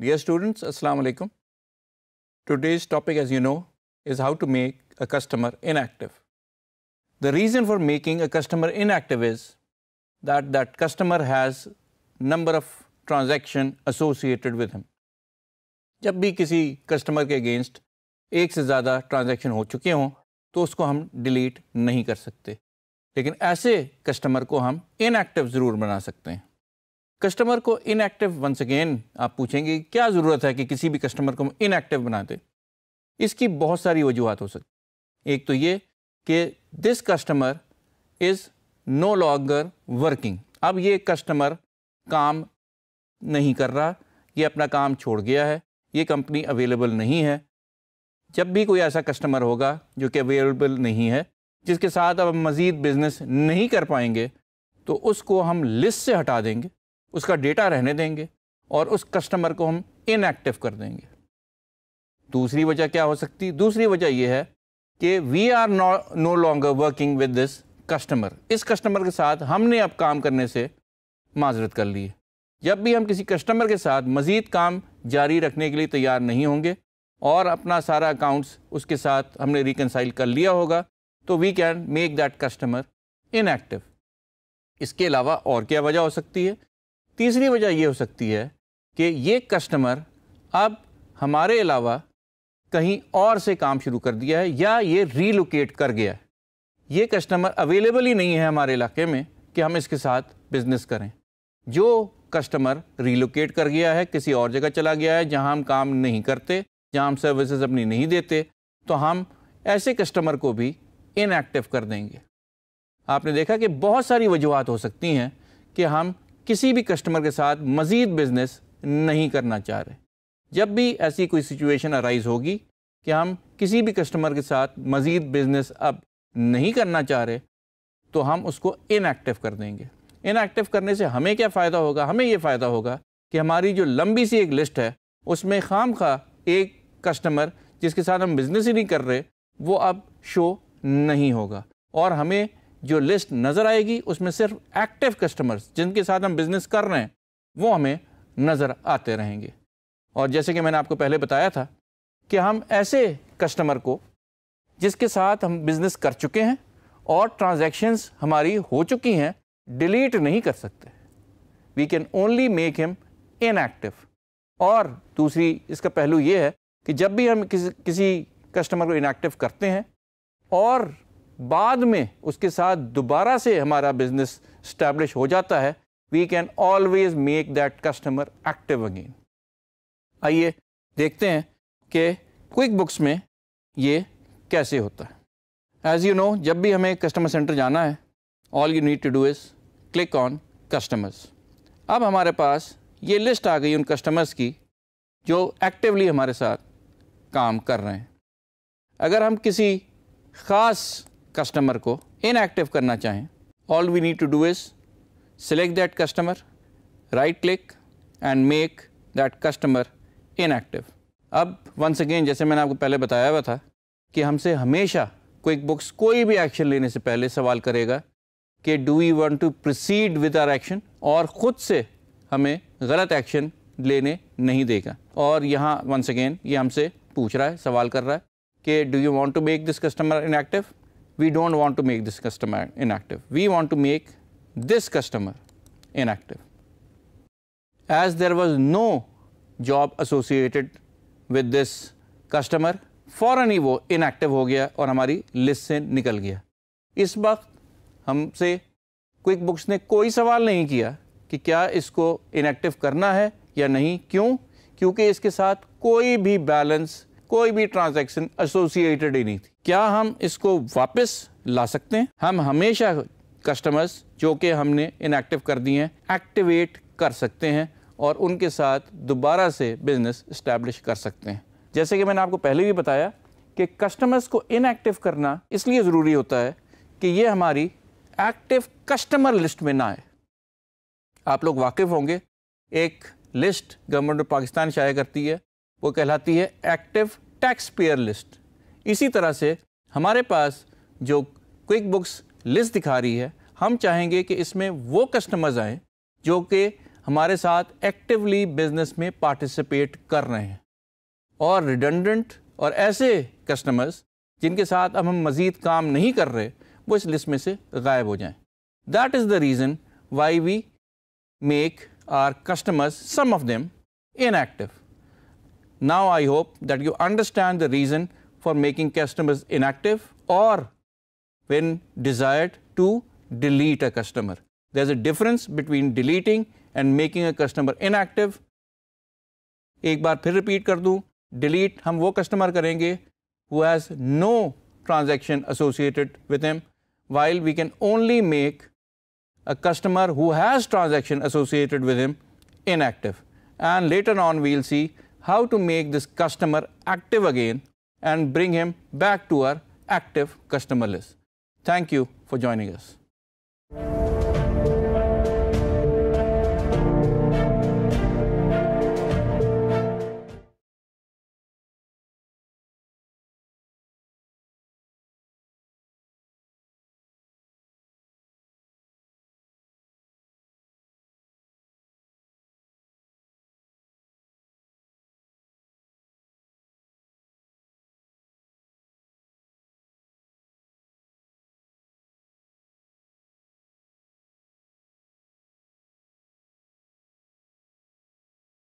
Dear students, Assalamu alaikum. Today's topic, as you know, is how to make a customer inactive. The reason for making a customer inactive is that that customer has number of transaction associated with him. जब भी किसी customer के against एक से ज़्यादा transaction हो चुके हों तो उसको हम डिलीट नहीं कर सकते लेकिन ऐसे कस्टमर को हम इनएक्टिव ज़रूर बना सकते हैं कस्टमर को इनएक्टिव वंस अगेन आप पूछेंगे क्या ज़रूरत है कि किसी भी कस्टमर को हम इनएक्टिव बना दें इसकी बहुत सारी वजूहत हो सकती एक तो ये कि this customer is no longer working अब ये कस्टमर काम नहीं कर रहा ये अपना काम छोड़ गया है ये कंपनी अवेलेबल नहीं है जब भी कोई ऐसा कस्टमर होगा जो कि अवेलेबल नहीं है जिसके साथ अब मज़ीद बिज़नेस नहीं कर पाएंगे तो उसको हम लिस्ट से हटा देंगे उसका डेटा रहने देंगे और उस कस्टमर को हम इनएक्टिव कर देंगे दूसरी वजह क्या हो सकती दूसरी वजह यह है कि we are no longer working with this customer इस कस्टमर के साथ हमने अब काम करने से माजरत कर ली है जब भी हम किसी कस्टमर के साथ मज़ीद काम जारी रखने के लिए तैयार नहीं होंगे और अपना सारा अकाउंट्स उसके साथ हमने रिकनसाइल कर लिया होगा तो we can make that customer inactive इसके अलावा और क्या वजह हो सकती है तीसरी वजह ये हो सकती है कि ये कस्टमर अब हमारे अलावा कहीं और से काम शुरू कर दिया है या ये रीलोकेट कर गया है ये कस्टमर अवेलेबल ही नहीं है हमारे इलाके में कि हम इसके साथ बिज़नेस करें जो कस्टमर रीलोकेट कर गया है किसी और जगह चला गया है जहां हम काम नहीं करते जहां हम सर्विसेज अपनी नहीं देते तो हम ऐसे कस्टमर को भी इनएक्टिव कर देंगे आपने देखा कि बहुत सारी वजूहत हो सकती हैं कि हम किसी भी कस्टमर के साथ मज़ीद बिज़नेस नहीं करना चाह रहे जब भी ऐसी कोई सिचुएशन अराइज़ होगी कि हम किसी भी कस्टमर के साथ मज़ीद बिज़नेस अब नहीं करना चाह रहे तो हम उसको इनएक्टिव कर देंगे इनएक्टिव करने से हमें क्या फ़ायदा होगा हमें ये फ़ायदा होगा कि हमारी जो लंबी सी एक लिस्ट है उसमें खाम खा एक कस्टमर जिसके साथ हम बिज़नेस ही नहीं कर रहे वो अब शो नहीं होगा और हमें जो लिस्ट नज़र आएगी उसमें सिर्फ एक्टिव कस्टमर्स जिनके साथ हम बिज़नेस कर रहे हैं वो हमें नज़र आते रहेंगे और जैसे कि मैंने आपको पहले बताया था कि हम ऐसे कस्टमर को जिसके साथ हम बिज़नेस कर चुके हैं और ट्रांजैक्शंस हमारी हो चुकी हैं डिलीट नहीं कर सकते we can only make him inactive और दूसरी इसका पहलू ये है कि जब भी हम किसी किसी कस्टमर को इनएक्टिव करते हैं और बाद में उसके साथ दोबारा से हमारा बिजनेस स्टैब्लिश हो जाता है we can always make that customer active again आइए देखते हैं कि क्विक बुक्स में ये कैसे होता है एज़ यू नो जब भी हमें कस्टमर सेंटर जाना है all you need to do is click on customers अब हमारे पास ये लिस्ट आ गई उन कस्टमर्स की जो एक्टिवली हमारे साथ काम कर रहे हैं अगर हम किसी ख़ास कस्टमर को इनएक्टिव करना चाहें all we need to do is select that customer right click and make that customer inactive अब वंस अगेन जैसे मैंने आपको पहले बताया हुआ था कि हमसे हमेशा क्विक बुक्स कोई भी एक्शन लेने से पहले सवाल करेगा कि do you want to proceed with our action और ख़ुद से हमें गलत एक्शन लेने नहीं देगा और यहाँ वंस अगेन ये हमसे पूछ रहा है सवाल कर रहा है कि do you want to make this customer inactive we don't want to make this customer inactive. We want to make this customer inactive. As there was no job associated with this customer, फ़ौरन ही वो inactive हो गया और हमारी list से निकल गया इस वक्त हमसे क्विक बुक्स ने कोई सवाल नहीं किया कि क्या इसको इनएक्टिव करना है या नहीं क्यों क्योंकि इसके साथ कोई भी बैलेंस कोई भी ट्रांजैक्शन एसोसिएटेड ही नहीं थी क्या हम इसको वापस ला सकते हैं हम हमेशा कस्टमर्स जो कि हमने इनएक्टिव कर दिए हैं एक्टिवेट कर सकते हैं और उनके साथ दोबारा से बिजनेस इस्टेब्लिश कर सकते हैं जैसे कि मैंने आपको पहले भी बताया कि कस्टमर्स को इनएक्टिव करना इसलिए ज़रूरी होता है कि ये हमारी एक्टिव कस्टमर लिस्ट में ना आए आप लोग वाकिफ़ होंगे एक लिस्ट गवर्नमेंट ऑफ पाकिस्तान शाया करती है वो कहलाती है एक्टिव टैक्स पेयर लिस्ट इसी तरह से हमारे पास जो क्विक बुक्स लिस्ट दिखा रही है हम चाहेंगे कि इसमें वो कस्टमर्स आएँ जो कि हमारे साथ एक्टिवली बिजनेस में पार्टिसिपेट कर रहे हैं और रिडेंडेंट और ऐसे कस्टमर्स जिनके साथ अब हम मज़ीद काम नहीं कर रहे वो इस लिस्ट में से गायब हो जाएं। That is the reason why we make our customers some of them inactive Now I hope that you understand the reason for making customers inactive or when desired to delete a customer. There's a difference between deleting and making a customer inactive. एक बार फिर repeat कर दूं, delete हम वो customer करेंगे who has no transaction associated with him while we can only make a customer who has transaction associated with him inactive. And later on, we'll see how to make this customer active again and bring him back to our active customer list. Thank you for joining us.